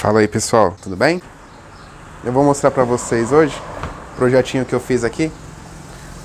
Fala aí pessoal, tudo bem? Eu vou mostrar para vocês hoje o projetinho que eu fiz aqui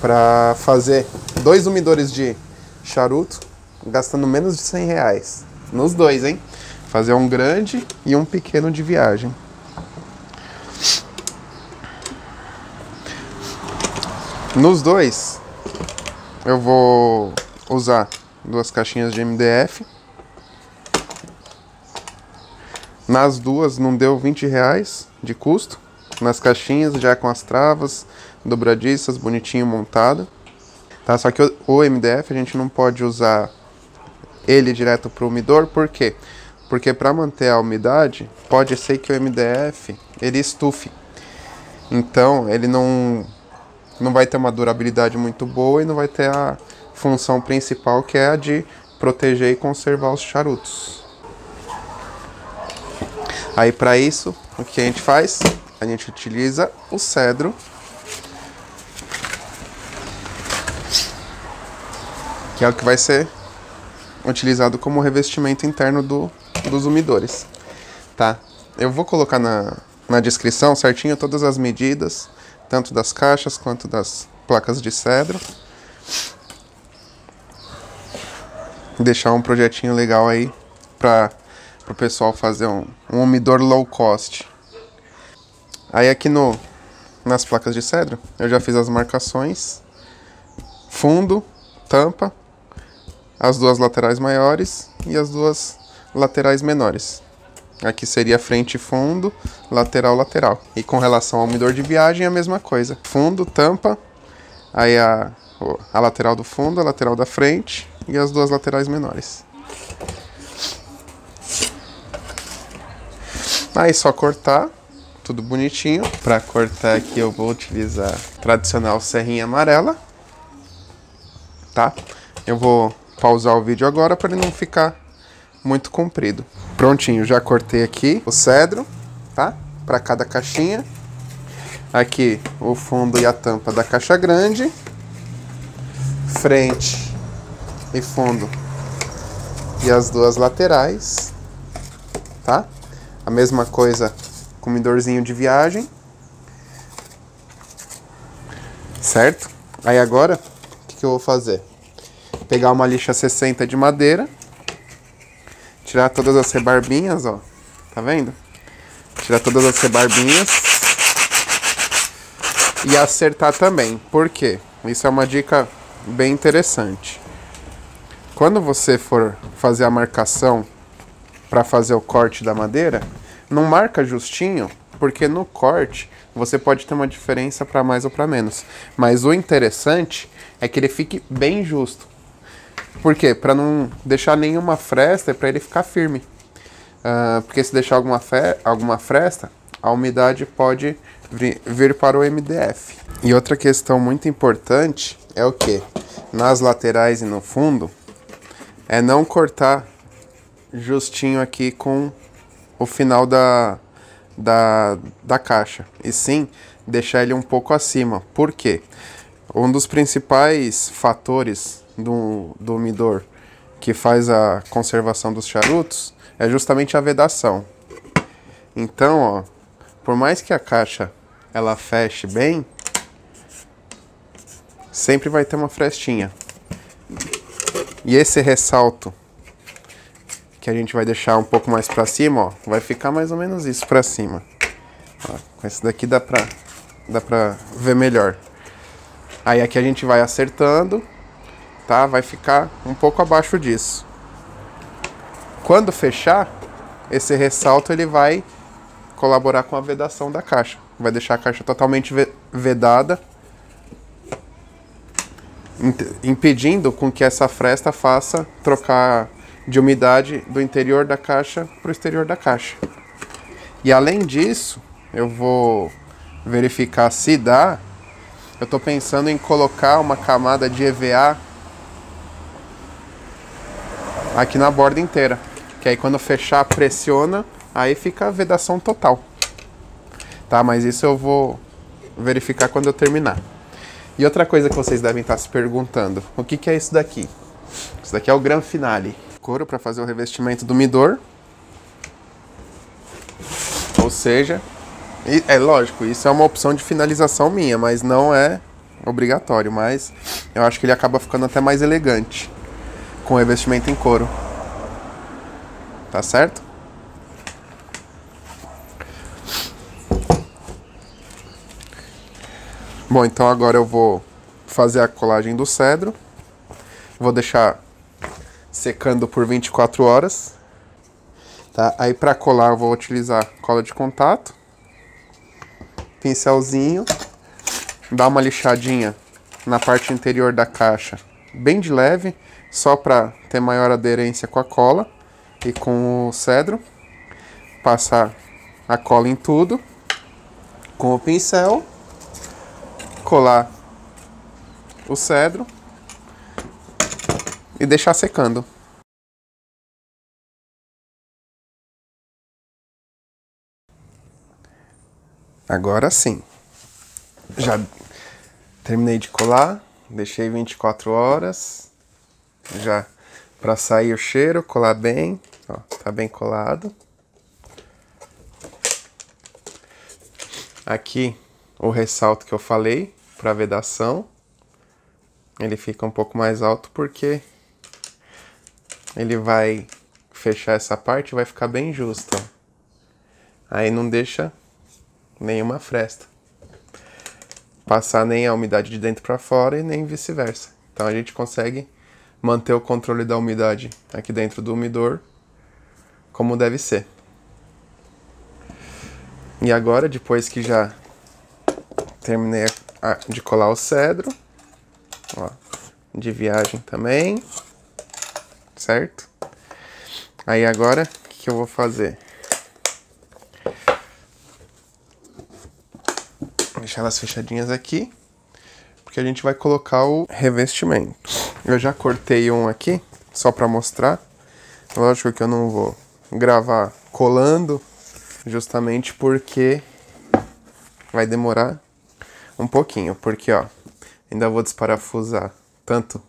para fazer dois umidores de charuto gastando menos de 100 reais nos dois, hein? Fazer um grande e um pequeno de viagem. Nos dois, eu vou usar duas caixinhas de MDF Nas duas não deu 20 reais de custo. Nas caixinhas, já com as travas, dobradiças, bonitinho montado Tá? Só que o MDF a gente não pode usar ele direto para o umidor, por quê? Porque para manter a umidade, pode ser que o MDF ele estufe. Então, ele não não vai ter uma durabilidade muito boa e não vai ter a função principal que é a de proteger e conservar os charutos. Aí para isso, o que a gente faz? A gente utiliza o cedro. Que é o que vai ser utilizado como revestimento interno do, dos umidores. Tá? Eu vou colocar na, na descrição certinho todas as medidas, tanto das caixas quanto das placas de cedro. Deixar um projetinho legal aí para pro pessoal fazer um, um umidor low cost. Aí aqui no nas placas de cedro, eu já fiz as marcações. Fundo, tampa, as duas laterais maiores e as duas laterais menores. Aqui seria frente e fundo, lateral, lateral. E com relação ao umidor de viagem, a mesma coisa. Fundo, tampa, aí a, a lateral do fundo, a lateral da frente e as duas laterais menores. Aí só cortar, tudo bonitinho. Para cortar aqui eu vou utilizar tradicional serrinha amarela, tá? Eu vou pausar o vídeo agora para ele não ficar muito comprido. Prontinho, já cortei aqui o cedro, tá? Para cada caixinha. Aqui o fundo e a tampa da caixa grande. Frente e fundo e as duas laterais, tá? A mesma coisa, comidorzinho de viagem. Certo? Aí agora, o que, que eu vou fazer? Pegar uma lixa 60 de madeira. Tirar todas as rebarbinhas, ó. Tá vendo? Tirar todas as rebarbinhas. E acertar também. Por quê? Isso é uma dica bem interessante. Quando você for fazer a marcação para fazer o corte da madeira, não marca justinho, porque no corte você pode ter uma diferença para mais ou para menos. Mas o interessante é que ele fique bem justo. Por quê? Para não deixar nenhuma fresta e é para ele ficar firme. Uh, porque se deixar alguma, fe alguma fresta, a umidade pode vir para o MDF. E outra questão muito importante é o que? Nas laterais e no fundo, é não cortar justinho aqui com o final da, da, da caixa, e sim deixar ele um pouco acima. Por quê? Um dos principais fatores do, do umidor que faz a conservação dos charutos é justamente a vedação. Então, ó, por mais que a caixa ela feche bem, sempre vai ter uma frestinha. E esse ressalto que a gente vai deixar um pouco mais para cima, ó, vai ficar mais ou menos isso para cima. Ó, com esse daqui dá para dá pra ver melhor. Aí aqui a gente vai acertando, tá? Vai ficar um pouco abaixo disso. Quando fechar, esse ressalto ele vai colaborar com a vedação da caixa. Vai deixar a caixa totalmente vedada, impedindo com que essa fresta faça trocar de umidade do interior da caixa para o exterior da caixa. E além disso, eu vou verificar se dá. Eu estou pensando em colocar uma camada de EVA aqui na borda inteira. Que aí quando fechar, pressiona, aí fica a vedação total. Tá, mas isso eu vou verificar quando eu terminar. E outra coisa que vocês devem estar se perguntando, o que, que é isso daqui? Isso daqui é o Gran Finale couro para fazer o revestimento do midor. Ou seja, é lógico, isso é uma opção de finalização minha, mas não é obrigatório. Mas eu acho que ele acaba ficando até mais elegante com o revestimento em couro. Tá certo? Bom, então agora eu vou fazer a colagem do cedro. Vou deixar secando por 24 horas. Tá? Aí para colar eu vou utilizar cola de contato, pincelzinho, dar uma lixadinha na parte interior da caixa, bem de leve, só para ter maior aderência com a cola e com o cedro. Passar a cola em tudo com o pincel, colar o cedro e deixar secando. Agora sim. Já terminei de colar, deixei 24 horas já para sair o cheiro, colar bem, ó, tá bem colado. Aqui o ressalto que eu falei para vedação. Ele fica um pouco mais alto porque ele vai fechar essa parte, e vai ficar bem justo. Ó. Aí não deixa nenhuma fresta. Passar nem a umidade de dentro para fora e nem vice-versa. Então a gente consegue manter o controle da umidade aqui dentro do umidor como deve ser. E agora, depois que já terminei de colar o cedro, ó, de viagem também, certo? Aí agora, o que, que eu vou fazer? Vou deixar elas fechadinhas aqui, porque a gente vai colocar o revestimento. Eu já cortei um aqui, só para mostrar. Lógico que eu não vou gravar colando, justamente porque vai demorar um pouquinho, porque ó, ainda vou desparafusar tanto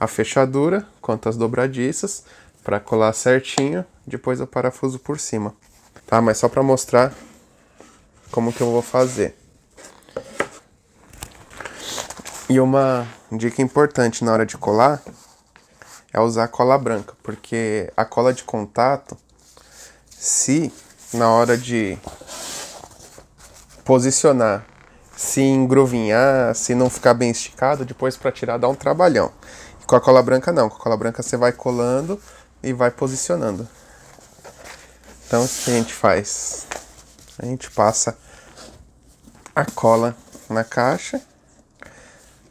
a fechadura quanto as dobradiças para colar certinho, depois eu parafuso por cima. Tá, mas só para mostrar como que eu vou fazer. E uma dica importante na hora de colar é usar cola branca, porque a cola de contato, se na hora de posicionar, se engruvinhar, se não ficar bem esticado, depois para tirar dá um trabalhão. Com a cola branca não, com a cola branca você vai colando e vai posicionando. Então o que a gente faz? A gente passa a cola na caixa.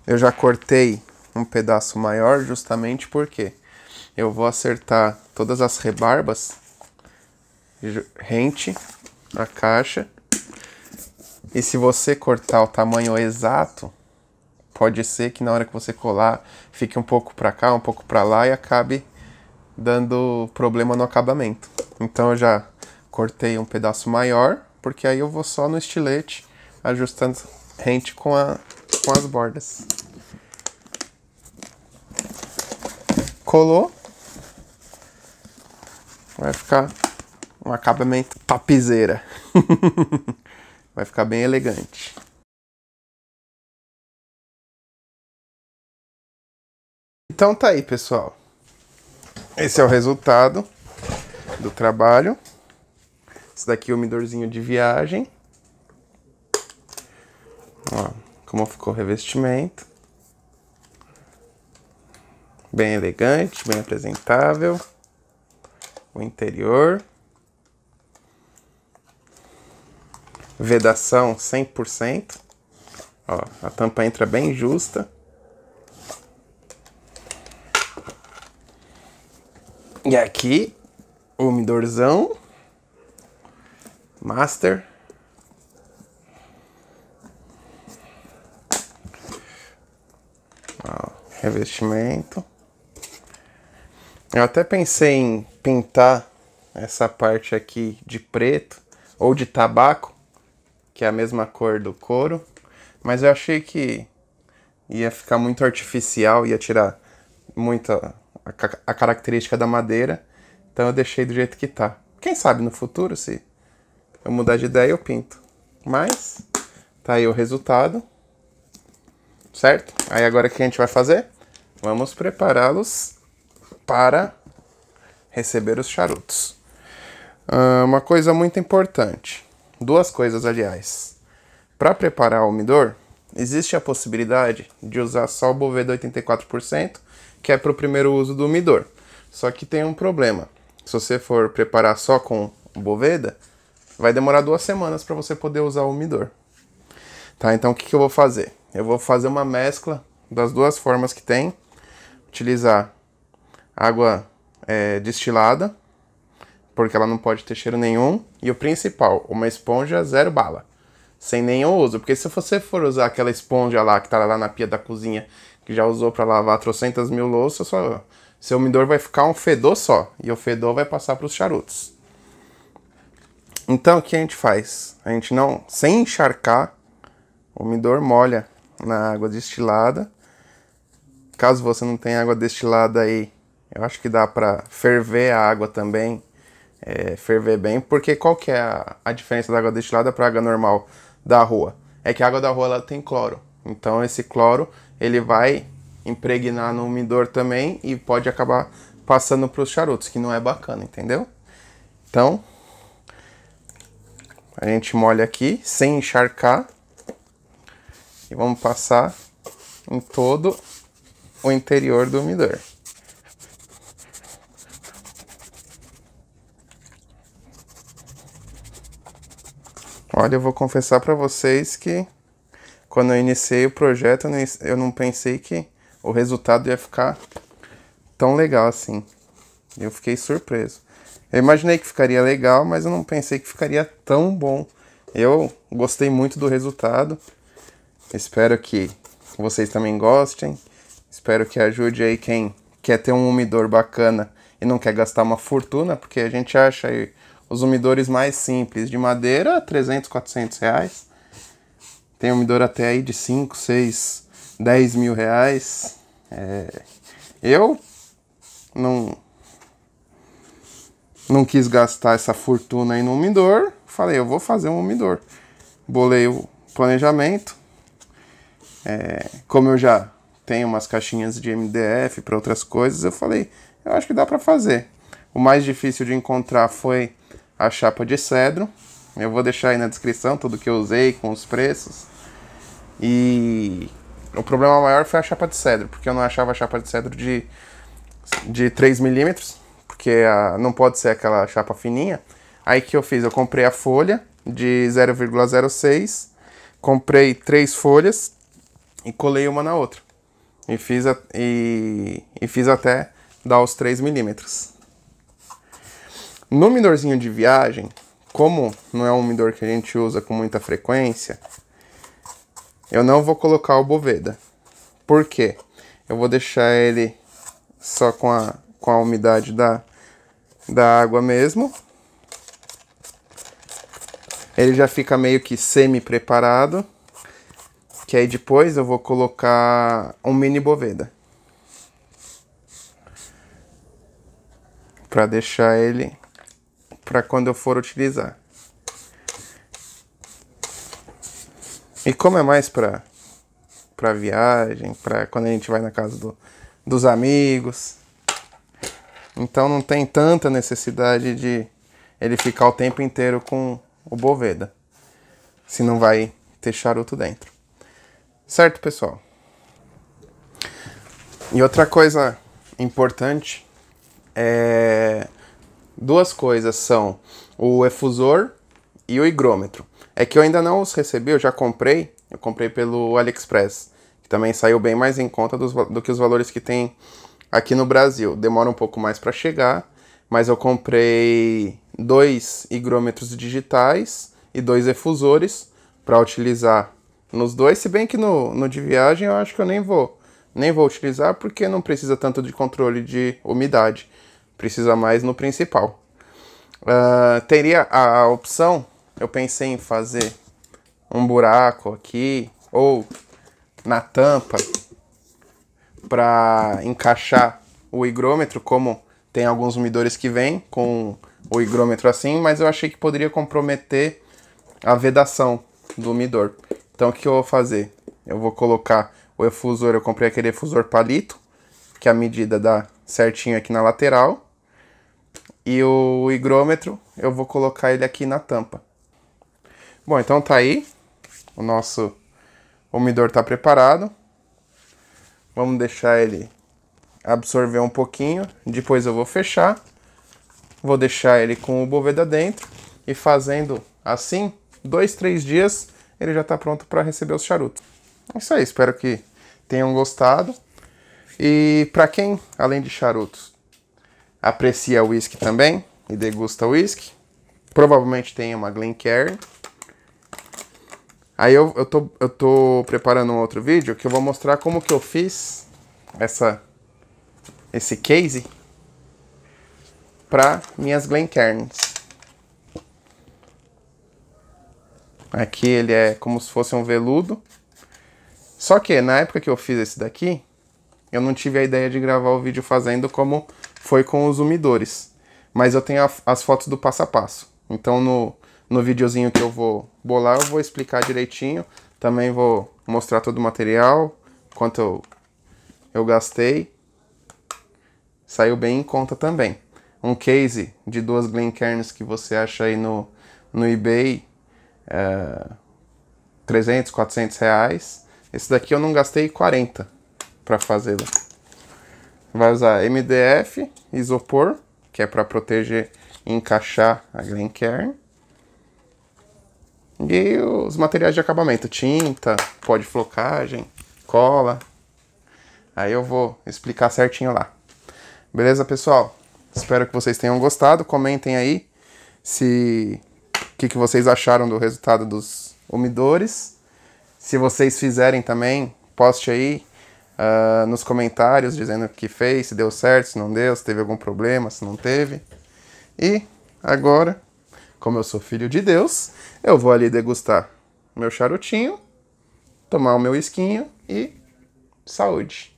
Eu já cortei um pedaço maior justamente porque eu vou acertar todas as rebarbas rente à caixa. E se você cortar o tamanho exato, pode ser que na hora que você colar fique um pouco para cá, um pouco para lá e acabe dando problema no acabamento. Então eu já cortei um pedaço maior, porque aí eu vou só no estilete ajustando rente com, a, com as bordas. Colou. Vai ficar um acabamento tapizeira. Vai ficar bem elegante. Então tá aí, pessoal. Esse é o resultado do trabalho. Esse daqui é o umidorzinho de viagem. Ó, como ficou o revestimento. Bem elegante, bem apresentável. O interior. Vedação 100%. Ó, a tampa entra bem justa. E aqui, o midorzão. Master. Ó, revestimento. Eu até pensei em pintar essa parte aqui de preto ou de tabaco, que é a mesma cor do couro, mas eu achei que ia ficar muito artificial, ia tirar muita a, a característica da madeira. Então eu deixei do jeito que tá. Quem sabe no futuro, se eu mudar de ideia, eu pinto. Mas tá aí o resultado. Certo? Aí agora o que a gente vai fazer? Vamos prepará-los para receber os charutos. Ah, uma coisa muito importante. Duas coisas, aliás. Para preparar o umidor, existe a possibilidade de usar só o Boveda 84% que é para o primeiro uso do umidor. Só que tem um problema. Se você for preparar só com boveda, vai demorar duas semanas para você poder usar o umidor. Tá, então o que, que eu vou fazer? Eu vou fazer uma mescla das duas formas que tem. Utilizar água é, destilada, porque ela não pode ter cheiro nenhum. E o principal, uma esponja zero bala sem nenhum uso. Porque se você for usar aquela esponja lá que tá lá na pia da cozinha, que já usou para lavar trocentas mil louças, só, seu umidor vai ficar um fedor só. E o fedor vai passar para os charutos. Então o que a gente faz? A gente não, sem encharcar, o umidor molha na água destilada. Caso você não tenha água destilada aí, eu acho que dá para ferver a água também, é, ferver bem, porque qual que é a, a diferença da água destilada para água normal? da rua. É que a água da rua ela tem cloro. Então esse cloro ele vai impregnar no umidor também e pode acabar passando para os charutos, que não é bacana, entendeu? Então a gente molha aqui sem encharcar e vamos passar em todo o interior do umidor. Olha, eu vou confessar para vocês que quando eu iniciei o projeto, eu não pensei que o resultado ia ficar tão legal assim. Eu fiquei surpreso. Eu imaginei que ficaria legal, mas eu não pensei que ficaria tão bom. Eu gostei muito do resultado. Espero que vocês também gostem. Espero que ajude aí quem quer ter um umidor bacana e não quer gastar uma fortuna, porque a gente acha aí os umidores mais simples de madeira, 300, 400 reais. Tem umidor até aí de 5, 6, 10 mil reais. É, eu não, não quis gastar essa fortuna aí no umidor. Falei, eu vou fazer um umidor. Bolei o planejamento. É, como eu já tenho umas caixinhas de MDF para outras coisas, eu falei, eu acho que dá para fazer. O mais difícil de encontrar foi a chapa de cedro. Eu vou deixar aí na descrição tudo que eu usei com os preços. E o problema maior foi a chapa de cedro, porque eu não achava a chapa de cedro de, de 3 milímetros, porque a, não pode ser aquela chapa fininha. Aí que eu fiz? Eu comprei a folha de 0,06, comprei três folhas e colei uma na outra. E fiz, a, e, e fiz até dar os 3 milímetros. No midorzinho de viagem, como não é um midor que a gente usa com muita frequência, eu não vou colocar o Boveda. Por quê? Eu vou deixar ele só com a, com a umidade da, da água mesmo. Ele já fica meio que semi-preparado. Que aí depois eu vou colocar um mini Boveda. Para deixar ele para quando eu for utilizar. E como é mais para para viagem, para quando a gente vai na casa do, dos amigos. Então não tem tanta necessidade de ele ficar o tempo inteiro com o Boveda, se não vai ter charuto dentro. Certo, pessoal? E outra coisa importante é duas coisas são o efusor e o higrômetro. É que eu ainda não os recebi, eu já comprei, eu comprei pelo AliExpress, que também saiu bem mais em conta dos, do que os valores que tem aqui no Brasil. Demora um pouco mais para chegar, mas eu comprei dois higrômetros digitais e dois efusores para utilizar nos dois, se bem que no, no de viagem eu acho que eu nem vou nem vou utilizar porque não precisa tanto de controle de umidade precisa mais no principal. Uh, teria a opção, eu pensei em fazer um buraco aqui ou na tampa para encaixar o higrômetro, como tem alguns umidores que vêm com o higrômetro assim, mas eu achei que poderia comprometer a vedação do umidor. Então o que eu vou fazer? Eu vou colocar o efusor, eu comprei aquele efusor palito, que é a medida dá certinho aqui na lateral. E o higrômetro, eu vou colocar ele aqui na tampa. Bom, então tá aí. O nosso umidor tá preparado. Vamos deixar ele absorver um pouquinho. Depois eu vou fechar. Vou deixar ele com o boveda dentro. E fazendo assim, dois, três dias, ele já está pronto para receber os charutos. É isso aí, espero que tenham gostado. E para quem, além de charutos, aprecia whisky também e degusta whisky. Provavelmente tem uma Glencairn. Aí eu, eu, tô, eu tô preparando um outro vídeo que eu vou mostrar como que eu fiz essa, esse case para minhas Glencairns. Aqui ele é como se fosse um veludo. Só que na época que eu fiz esse daqui, eu não tive a ideia de gravar o vídeo fazendo como foi com os umidores. Mas eu tenho a, as fotos do passo a passo. Então no, no videozinho que eu vou bolar, eu vou explicar direitinho. Também vou mostrar todo o material, quanto eu, eu gastei. Saiu bem em conta também. Um case de duas Glencairns que você acha aí no, no eBay, é, 300, 400 reais. Esse daqui eu não gastei 40 para fazê-lo vai usar MDF, isopor, que é para proteger e encaixar a Glen E os materiais de acabamento, tinta, pó de flocagem, cola. Aí eu vou explicar certinho lá. Beleza, pessoal? Espero que vocês tenham gostado. Comentem aí se o que, que vocês acharam do resultado dos umidores. Se vocês fizerem também, poste aí uh, nos comentários dizendo o que fez, se deu certo, se não deu, se teve algum problema, se não teve. E agora, como eu sou filho de Deus, eu vou ali degustar meu charutinho, tomar o meu esquinho e saúde.